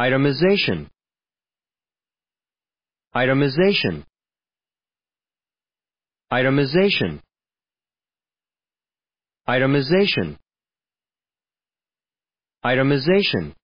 Itemization. Itemization. Itemization. Itemization. Itemization.